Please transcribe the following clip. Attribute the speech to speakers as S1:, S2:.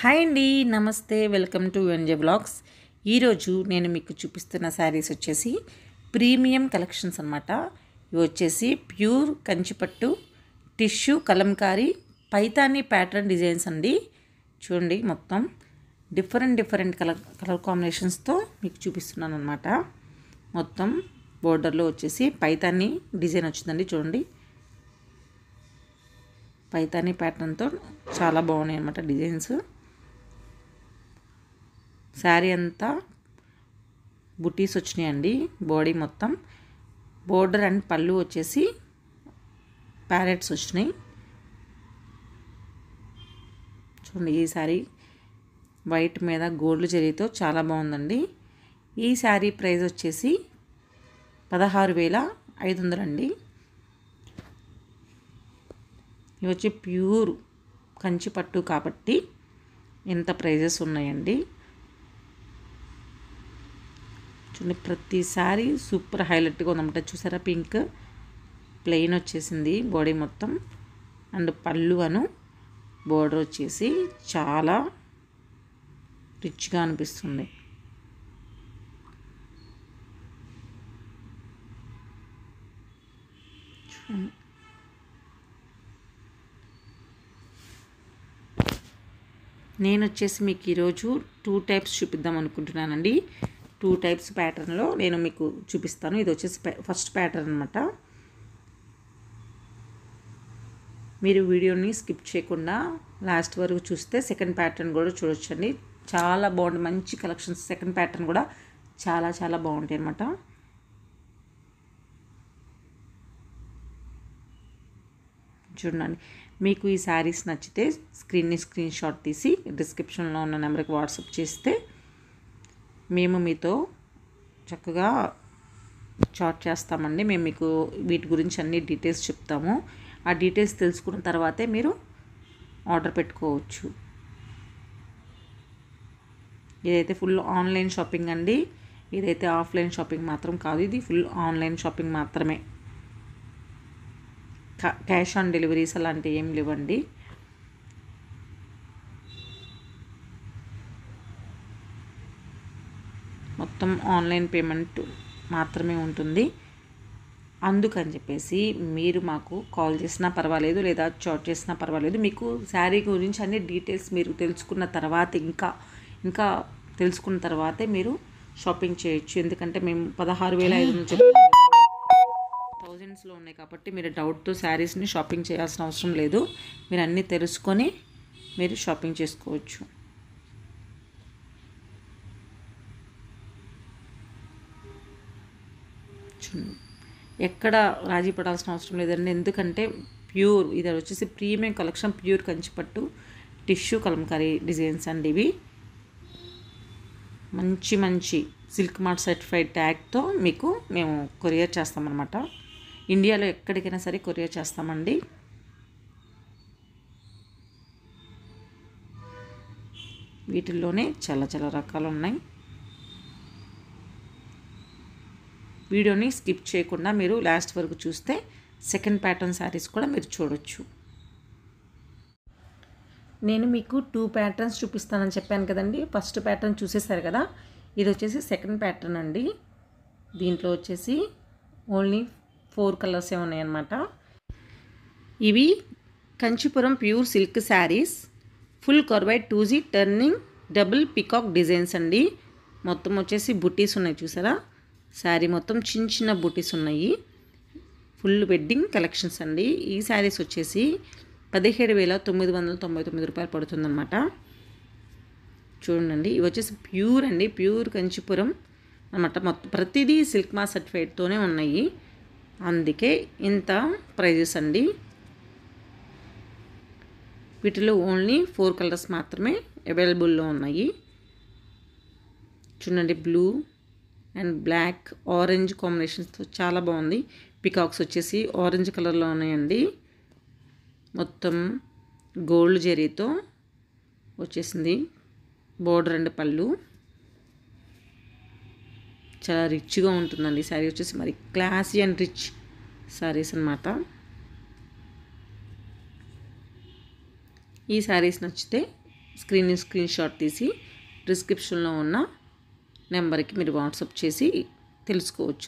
S1: hi అండి నమస్తే welcome to NJ blogs ఈరోజు నేను మీకు చూపిస్తున్న శారీస్ వచ్చేసి ప్రీమియం కలెక్షన్స్ అనమాట ఇవి వచ్చేసి ప్యూర్ కంచిపట్టు tissue Kalamkari Paithani pattern designs అండి చూడండి మొత్తం డిఫరెంట్ డిఫరెంట్ కలర్ కలర్ కాంబినేషన్స్తో మీకు చూపిస్తున్నాను అనమాట మొత్తం బోర్డర్లో వచ్చేసి పైతాని డిజైన్ వచ్చిందండి చూడండి పైతాని ప్యాటర్న్తో చాలా బాగున్నాయి అనమాట డిజైన్స్ శారీ అంతా బుటీస్ వచ్చినాయండి బాడీ మొత్తం బోర్డర్ అండ్ పళ్ళు వచ్చేసి ప్యారెట్స్ వచ్చినాయి చూడండి ఈ శారీ వైట్ మీద గోల్డ్ జరీతో చాలా బాగుందండి ఈ శారీ ప్రైస్ వచ్చేసి పదహారు వేల ఐదు వందలండి ఇవి వచ్చి ప్యూర్ కంచి పట్టు కాబట్టి ఇంత ప్రైజెస్ ఉన్నాయండి చూడండి ప్రతిసారి సూపర్ హైలైట్గా ఉందన్నమాట చూసారా పింక్ ప్లెయిన్ వచ్చేసింది బాడీ మొత్తం అండ్ పళ్ళు అను బోర్డర్ వచ్చేసి చాలా రిచ్గా అనిపిస్తుంది నేను వచ్చేసి మీకు ఈరోజు టూ టైప్స్ చూపిద్దాం అనుకుంటున్నానండి టూ టైప్స్ ప్యాటర్న్లో నేను మీకు చూపిస్తాను ఇది వచ్చేసి ఫస్ట్ ప్యాటర్న్ అనమాట మీరు వీడియోని స్కిప్ చేయకుండా లాస్ట్ వరకు చూస్తే సెకండ్ ప్యాటర్న్ కూడా చూడొచ్చండి చాలా బాగుంటుంది మంచి కలెక్షన్స్ సెకండ్ ప్యాటర్న్ కూడా చాలా చాలా బాగుంటాయి అనమాట చూడండి మీకు ఈ శారీస్ నచ్చితే స్క్రీన్ని స్క్రీన్ షాట్ తీసి డిస్క్రిప్షన్లో ఉన్న నెంబర్కి వాట్సాప్ చేస్తే మేము మీతో చక్కగా చాట్ చేస్తామండి మేము మీకు వీటి గురించి అన్ని డీటెయిల్స్ చెప్తాము ఆ డీటెయిల్స్ తెలుసుకున్న తర్వాతే మీరు ఆర్డర్ పెట్టుకోవచ్చు ఇదైతే ఫుల్ ఆన్లైన్ షాపింగ్ అండి ఇదైతే ఆఫ్లైన్ షాపింగ్ మాత్రం కాదు ఇది ఫుల్ ఆన్లైన్ షాపింగ్ మాత్రమే క్యాష్ ఆన్ డెలివరీస్ అలాంటివి ఏం లేవండి మొత్తం ఆన్లైన్ పేమెంట్ మాత్రమే ఉంటుంది అందుకని చెప్పేసి మీరు మాకు కాల్ చేసినా పర్వాలేదు లేదా చాట్ చేసినా పర్వాలేదు మీకు శారీ గురించి అన్ని డీటెయిల్స్ మీరు తెలుసుకున్న తర్వాత ఇంకా ఇంకా తెలుసుకున్న తర్వాతే మీరు షాపింగ్ చేయొచ్చు ఎందుకంటే మేము పదహారు వేల ఐదు వందలు థౌజండ్స్లో ఉన్నాయి కాబట్టి మీరు డౌట్తో శారీస్ని షాపింగ్ చేయాల్సిన అవసరం లేదు మీరు అన్నీ తెలుసుకొని మీరు షాపింగ్ చేసుకోవచ్చు ఎక్కడ రాజీ పడాల్సిన అవసరం లేదండి ఎందుకంటే ప్యూర్ ఇది వచ్చేసి ప్రీమియం కలెక్షన్ ప్యూర్ కంచిపట్టు టిష్యూ కలంకారీ డిజైన్స్ అండి ఇవి మంచి మంచి సిల్క్ మార్ట్ సర్టిఫైడ్ ట్యాగ్తో మీకు మేము కొరియర్ చేస్తామన్నమాట ఇండియాలో ఎక్కడికైనా సరే కొరియర్ చేస్తామండి వీటిల్లోనే చాలా చాలా రకాలు ఉన్నాయి వీడియోని స్కిప్ చేయకుండా మీరు లాస్ట్ వరకు చూస్తే సెకండ్ ప్యాటర్న్ శారీస్ కూడా మీరు చూడొచ్చు నేను మీకు టూ ప్యాటర్న్స్ చూపిస్తానని చెప్పాను కదండి ఫస్ట్ ప్యాటర్న్ చూసేశారు కదా ఇది వచ్చేసి సెకండ్ ప్యాటర్న్ అండి దీంట్లో వచ్చేసి ఓన్లీ ఫోర్ కలర్సే ఉన్నాయన్నమాట ఇవి Kanchipuram pure silk saris full టూ టూజీ టర్నింగ్ డబుల్ పికాక్ డిజైన్స్ అండి మొత్తం వచ్చేసి బుటీస్ ఉన్నాయి చూసారా శారీ మొత్తం చిన్న చిన్న బూటీస్ ఉన్నాయి ఫుల్ వెడ్డింగ్ కలెక్షన్స్ అండి ఈ శారీస్ వచ్చేసి పదిహేడు వేల తొమ్మిది వందల తొంభై తొమ్మిది రూపాయలు పడుతుందన్నమాట చూడండి ఇవి వచ్చేసి ప్యూర్ అండి ప్యూర్ కంచిపురం అనమాట మొత్తం ప్రతిదీ సిల్క్ మా సర్టిఫైడ్తోనే ఉన్నాయి అందుకే ఇంత ప్రైజెస్ అండి వీటిలో ఓన్లీ ఫోర్ కలర్స్ మాత్రమే అవైలబుల్లో ఉన్నాయి చూడండి బ్లూ అండ్ బ్లాక్ ఆరెంజ్ కాంబినేషన్స్తో చాలా బాగుంది పికాక్స్ వచ్చేసి ఆరెంజ్ కలర్లో ఉన్నాయండి మొత్తం గోల్డ్ జెరీతో వచ్చేసింది బోర్డర్ అండ్ పళ్ళు చాలా రిచ్గా ఉంటుందండి శారీ వచ్చేసి మరి క్లాసీ అండ్ రిచ్ శారీస్ అనమాట ఈ శారీస్ నచ్చితే స్క్రీన్ స్క్రీన్ షాట్ తీసి డిస్క్రిప్షన్లో ఉన్న నెంబర్కి మీరు వాట్సాప్ చేసి తెలుసుకోవచ్చు